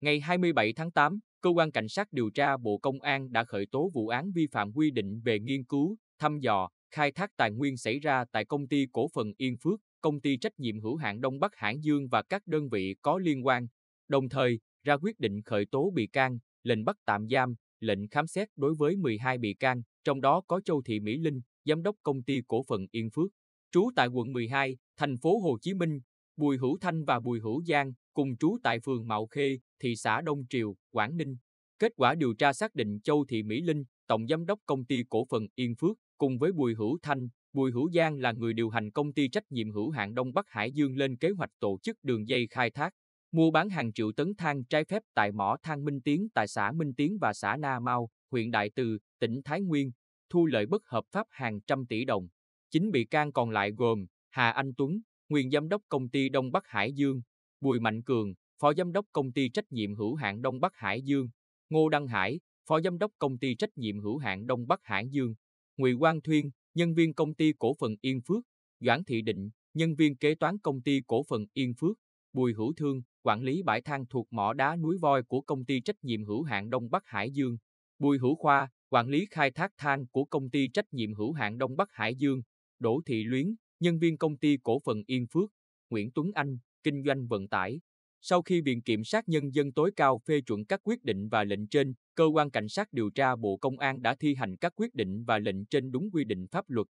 Ngày 27 tháng 8, Cơ quan Cảnh sát điều tra Bộ Công an đã khởi tố vụ án vi phạm quy định về nghiên cứu, thăm dò, khai thác tài nguyên xảy ra tại công ty cổ phần Yên Phước, công ty trách nhiệm hữu hạn Đông Bắc Hải Dương và các đơn vị có liên quan, đồng thời ra quyết định khởi tố bị can, lệnh bắt tạm giam, lệnh khám xét đối với 12 bị can, trong đó có Châu Thị Mỹ Linh, giám đốc công ty cổ phần Yên Phước, trú tại quận 12, thành phố Hồ Chí Minh, Bùi Hữu Thanh và Bùi Hữu Giang cùng trú tại phường Mạo Khê, thị xã Đông Triều, Quảng Ninh. Kết quả điều tra xác định Châu Thị Mỹ Linh, tổng giám đốc công ty cổ phần Yên Phước, cùng với Bùi Hữu Thanh, Bùi Hữu Giang là người điều hành công ty trách nhiệm hữu hạn Đông Bắc Hải Dương lên kế hoạch tổ chức đường dây khai thác, mua bán hàng triệu tấn than trái phép tại mỏ than Minh Tiến tại xã Minh Tiến và xã Na Mau, huyện Đại Từ, tỉnh Thái Nguyên, thu lợi bất hợp pháp hàng trăm tỷ đồng. Chính bị can còn lại gồm Hà Anh Tuấn, nguyên giám đốc công ty Đông Bắc Hải Dương, Bùi Mạnh Cường, phó giám đốc công ty trách nhiệm hữu hạn Đông Bắc Hải Dương, Ngô Đăng Hải, phó giám đốc công ty trách nhiệm hữu hạn Đông Bắc Hải Dương, Ngụy Quang Thuyên, nhân viên công ty cổ phần Yên Phước, Doãn Thị Định, nhân viên kế toán công ty cổ phần Yên Phước, Bùi Hữu Thương, quản lý bãi than thuộc mỏ đá núi voi của công ty trách nhiệm hữu hạn Đông Bắc Hải Dương, Bùi Hữu Khoa, quản lý khai thác than của công ty trách nhiệm hữu hạn Đông Bắc Hải Dương, Đỗ Thị Luyến, nhân viên công ty cổ phần Yên Phước, Nguyễn Tuấn Anh, kinh doanh vận tải. Sau khi Viện Kiểm sát Nhân dân tối cao phê chuẩn các quyết định và lệnh trên, Cơ quan Cảnh sát điều tra Bộ Công an đã thi hành các quyết định và lệnh trên đúng quy định pháp luật.